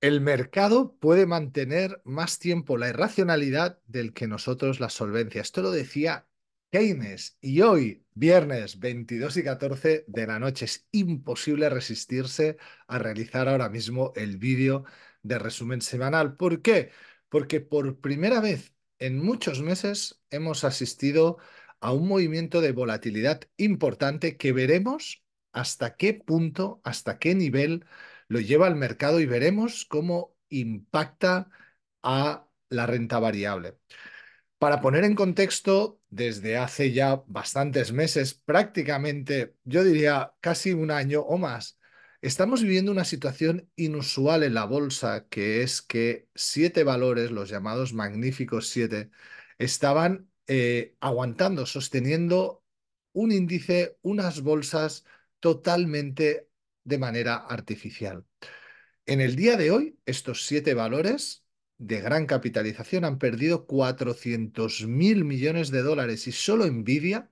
El mercado puede mantener más tiempo la irracionalidad del que nosotros la solvencia. Esto lo decía Keynes y hoy, viernes 22 y 14 de la noche, es imposible resistirse a realizar ahora mismo el vídeo de resumen semanal. ¿Por qué? Porque por primera vez en muchos meses hemos asistido a un movimiento de volatilidad importante que veremos hasta qué punto, hasta qué nivel lo lleva al mercado y veremos cómo impacta a la renta variable. Para poner en contexto, desde hace ya bastantes meses, prácticamente, yo diría casi un año o más, estamos viviendo una situación inusual en la bolsa, que es que siete valores, los llamados magníficos siete, estaban eh, aguantando, sosteniendo un índice, unas bolsas totalmente de manera artificial. En el día de hoy, estos siete valores de gran capitalización han perdido 400.000 millones de dólares y solo Nvidia,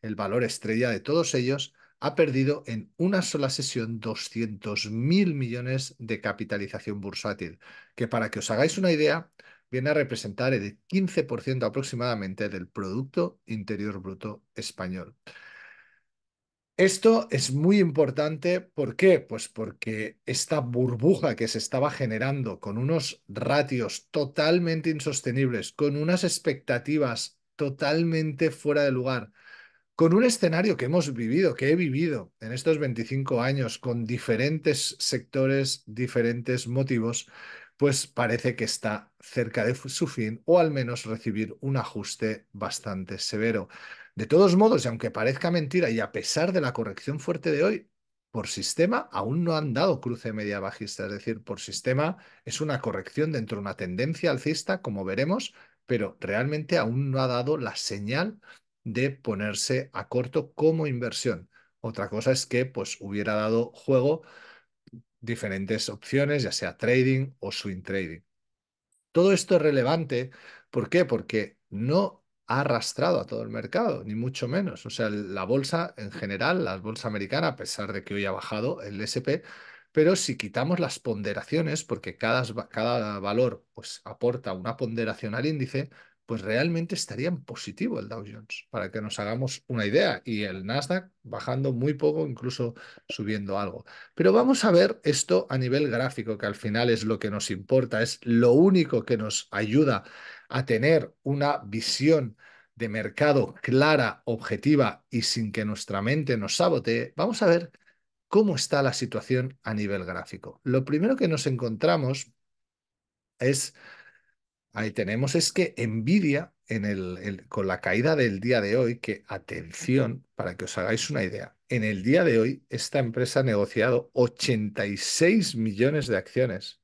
el valor estrella de todos ellos, ha perdido en una sola sesión 200.000 millones de capitalización bursátil, que para que os hagáis una idea, viene a representar el 15% aproximadamente del Producto Interior Bruto español. Esto es muy importante, ¿por qué? Pues porque esta burbuja que se estaba generando con unos ratios totalmente insostenibles, con unas expectativas totalmente fuera de lugar, con un escenario que hemos vivido, que he vivido en estos 25 años, con diferentes sectores, diferentes motivos, pues parece que está cerca de su fin o al menos recibir un ajuste bastante severo. De todos modos, y aunque parezca mentira, y a pesar de la corrección fuerte de hoy, por sistema aún no han dado cruce media bajista, es decir, por sistema es una corrección dentro de una tendencia alcista, como veremos, pero realmente aún no ha dado la señal de ponerse a corto como inversión. Otra cosa es que pues, hubiera dado juego diferentes opciones, ya sea trading o swing trading. Todo esto es relevante, ¿por qué? Porque no ha arrastrado a todo el mercado, ni mucho menos. O sea, la bolsa en general, la bolsa americana, a pesar de que hoy ha bajado el SP, pero si quitamos las ponderaciones, porque cada, cada valor pues, aporta una ponderación al índice, pues realmente estaría en positivo el Dow Jones, para que nos hagamos una idea, y el Nasdaq bajando muy poco, incluso subiendo algo. Pero vamos a ver esto a nivel gráfico, que al final es lo que nos importa, es lo único que nos ayuda a tener una visión de mercado clara, objetiva y sin que nuestra mente nos sabotee, vamos a ver cómo está la situación a nivel gráfico. Lo primero que nos encontramos es, ahí tenemos, es que envidia, con la caída del día de hoy, que atención, para que os hagáis una idea, en el día de hoy esta empresa ha negociado 86 millones de acciones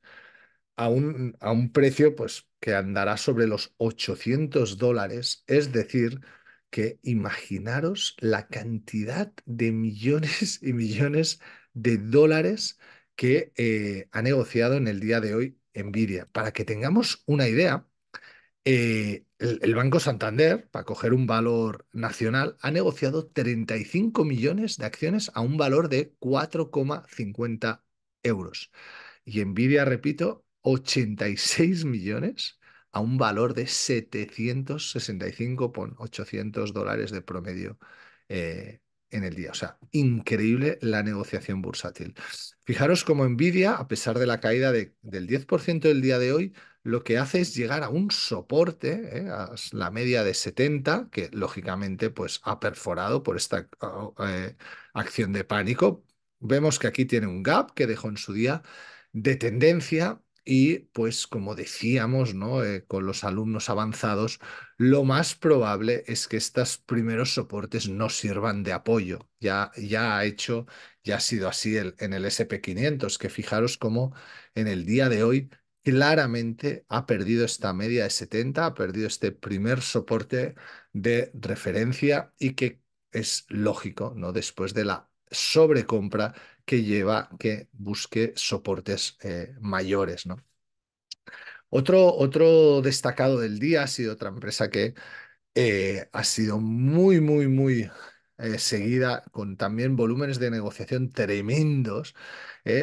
a un, a un precio pues, que andará sobre los 800 dólares, es decir, que imaginaros la cantidad de millones y millones de dólares que eh, ha negociado en el día de hoy Nvidia. Para que tengamos una idea, eh, el, Banco Santander, para coger un valor nacional, ha negociado 35 millones de acciones a un valor de 4,50 euros. Y Nvidia, repito, 86 millones a un valor de 765,800 dólares de promedio eh, en el día. O sea, increíble la negociación bursátil. Fijaros cómo Nvidia, a pesar de la caída del 10% del día de hoy, lo que hace es llegar a un soporte, eh, a la media de 70, que lógicamente pues, ha perforado por esta oh, eh, acción de pánico. Vemos que aquí tiene un gap que dejó en su día de tendencia y pues como decíamos, ¿no? Eh, con los alumnos avanzados, lo más probable es que estos primeros soportes no sirvan de apoyo. Ya, ya ha hecho, ya ha sido así el, en el SP500, que fijaros cómo en el día de hoy claramente ha perdido esta media de 70, ha perdido este primer soporte de referencia y que es lógico, ¿no? Después de la sobrecompra que lleva que busque soportes eh, mayores. ¿no? Otro, otro destacado del día ha sido otra empresa que eh, ha sido muy, muy, muy eh, seguida con también volúmenes de negociación tremendos.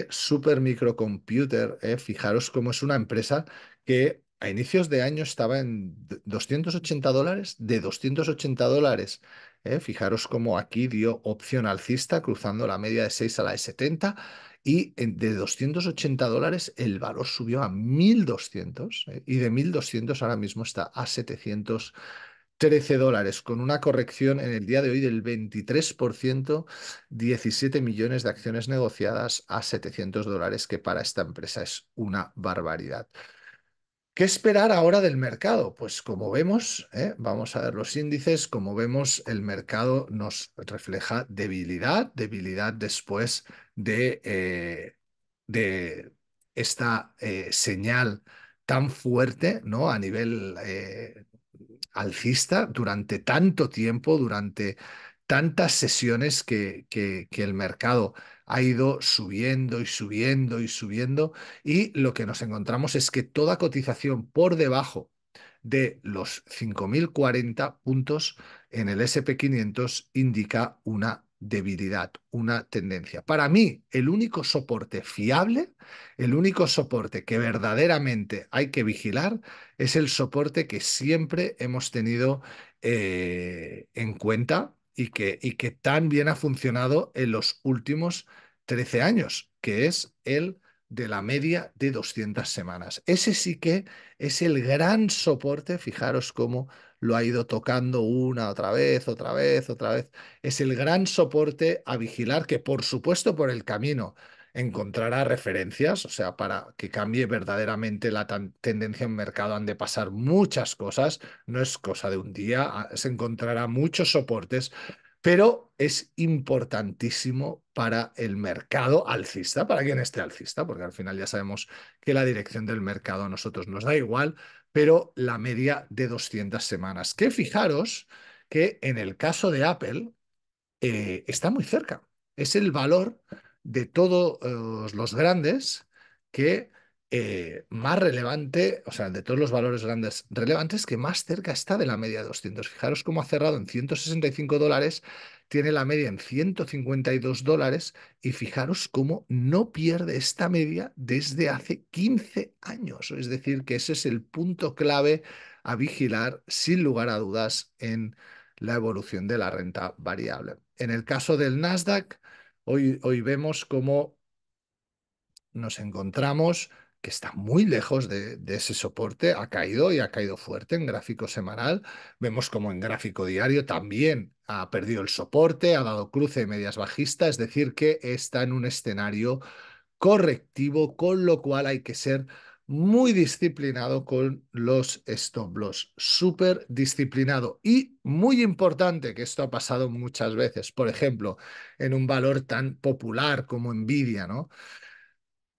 Super Microcomputer, fijaros cómo es una empresa que a inicios de año estaba en 280 dólares, de 280 dólares ¿eh? fijaros cómo aquí dio opción alcista cruzando la media de 6 a la de 70 y de 280 dólares el valor subió a 1200 ¿eh? y de 1200 ahora mismo está a 713 dólares con una corrección en el día de hoy del 23%, 17 millones de acciones negociadas a 700 dólares que para esta empresa es una barbaridad. ¿Qué esperar ahora del mercado? Pues como vemos, ¿eh? vamos a ver los índices, como vemos el mercado nos refleja debilidad, debilidad después de, eh, esta eh, señal tan fuerte ¿no? a nivel alcista durante tanto tiempo, durante tantas sesiones que, que, el mercado ha ido subiendo y subiendo y subiendo y lo que nos encontramos es que toda cotización por debajo de los 5.040 puntos en el SP500 indica una debilidad, una tendencia. Para mí, el único soporte fiable, el único soporte que verdaderamente hay que vigilar es el soporte que siempre hemos tenido eh, en cuenta y que, y que tan bien ha funcionado en los últimos 13 años, que es el de la media de 200 semanas. Ese sí que es el gran soporte, fijaros cómo lo ha ido tocando una, otra vez, otra vez, otra vez. Es el gran soporte a vigilar que, por supuesto, por el camino encontrará referencias, o sea, para que cambie verdaderamente la tendencia en mercado han de pasar muchas cosas, no es cosa de un día, ah, se encontrará muchos soportes, pero es importantísimo para el mercado alcista, para quien esté alcista, porque al final ya sabemos que la dirección del mercado a nosotros nos da igual, pero la media de 200 semanas, que fijaros que en el caso de Apple eh, está muy cerca, es el valor de todos eh, los grandes que eh, más relevante, o sea, de todos los valores grandes relevantes, que más cerca está de la media de 200. Fijaros cómo ha cerrado en 165 dólares, tiene la media en 152 dólares y fijaros cómo no pierde esta media desde hace 15 años. Es decir, que ese es el punto clave a vigilar, sin lugar a dudas, en la evolución de la renta variable. En el caso del Nasdaq, hoy, vemos cómo nos encontramos que está muy lejos de, de, ese soporte, ha caído y ha caído fuerte en gráfico semanal. Vemos como en gráfico diario también ha perdido el soporte, ha dado cruce de medias bajistas, es decir, que está en un escenario correctivo, con lo cual hay que ser muy disciplinado con los stop loss, súper disciplinado y muy importante, que esto ha pasado muchas veces, por ejemplo, en un valor tan popular como Nvidia, ¿no?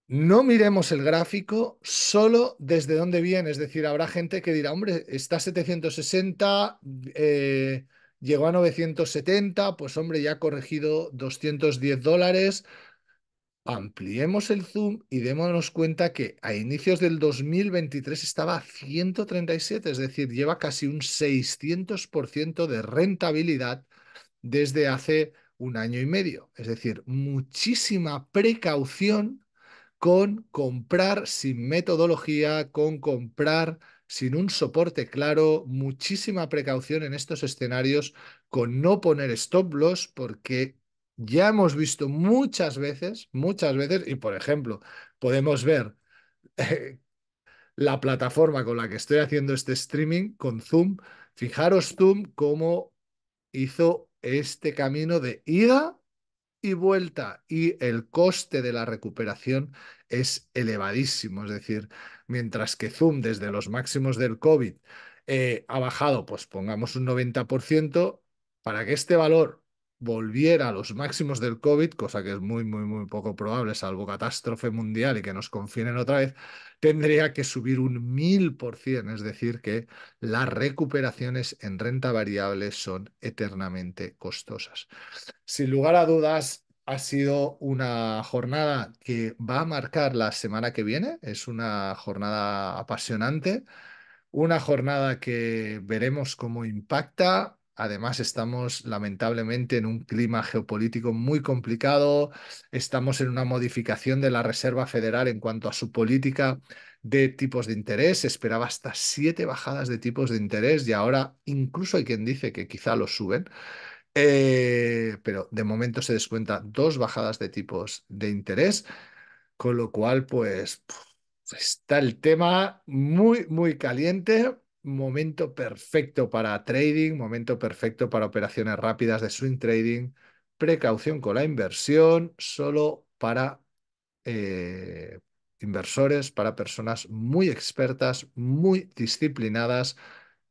No miremos el gráfico solo desde dónde viene, es decir, habrá gente que dirá, hombre, está 760, eh, llegó a 970, pues hombre, ya ha corregido 210 dólares, ampliemos el zoom y démonos cuenta que a inicios del 2023 estaba a 137, es decir, lleva casi un 600% de rentabilidad desde hace un año y medio. Es decir, muchísima precaución con comprar sin metodología, con comprar sin un soporte claro, muchísima precaución en estos escenarios con no poner stop loss porque ya hemos visto muchas veces, muchas veces, y por ejemplo, podemos ver eh, la plataforma con la que estoy haciendo este streaming, con Zoom. Fijaros Zoom cómo hizo este camino de ida y vuelta y el coste de la recuperación es elevadísimo. Es decir, mientras que Zoom desde los máximos del COVID eh, ha bajado, pues pongamos un 90%, para que este valor volviera a los máximos del COVID, cosa que es muy, muy, muy poco probable, salvo catástrofe mundial y que nos en otra vez, tendría que subir un 1000%, es decir, que las recuperaciones en renta variable son eternamente costosas. Sin lugar a dudas, ha sido una jornada que va a marcar la semana que viene, es una jornada apasionante. Una jornada que veremos cómo impacta, Además, estamos lamentablemente en un clima geopolítico muy complicado, estamos en una modificación de la Reserva Federal en cuanto a su política de tipos de interés, esperaba hasta siete bajadas de tipos de interés y ahora incluso hay quien dice que quizá lo suben. Eh, pero de momento se descuenta dos bajadas de tipos de interés, con lo cual, pues, está el tema muy, muy caliente momento perfecto para trading, momento perfecto para operaciones rápidas de swing trading, precaución con la inversión, solo para eh, inversores, para personas muy expertas, muy disciplinadas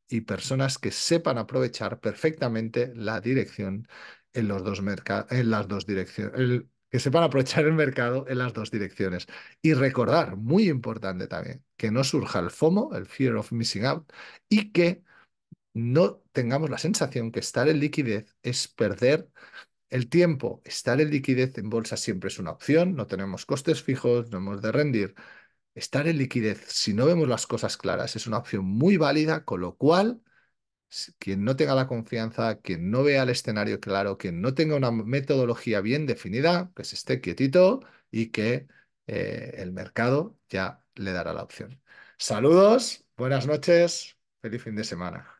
y personas que sepan aprovechar perfectamente la dirección en, los dos en las dos direcciones, que sepan aprovechar el mercado en las dos direcciones. Y recordar, muy importante también, que no surja el FOMO, el Fear of Missing Out, y que no tengamos la sensación que estar en liquidez es perder el tiempo. Estar en liquidez en bolsa siempre es una opción, no tenemos costes fijos, no hemos de rendir. Estar en liquidez, si no vemos las cosas claras, es una opción muy válida, con lo cual quien no tenga la confianza, quien no vea el escenario claro, quien no tenga una metodología bien definida, que se esté quietito y que eh, el mercado ya le dará la opción. Saludos, buenas noches, feliz fin de semana.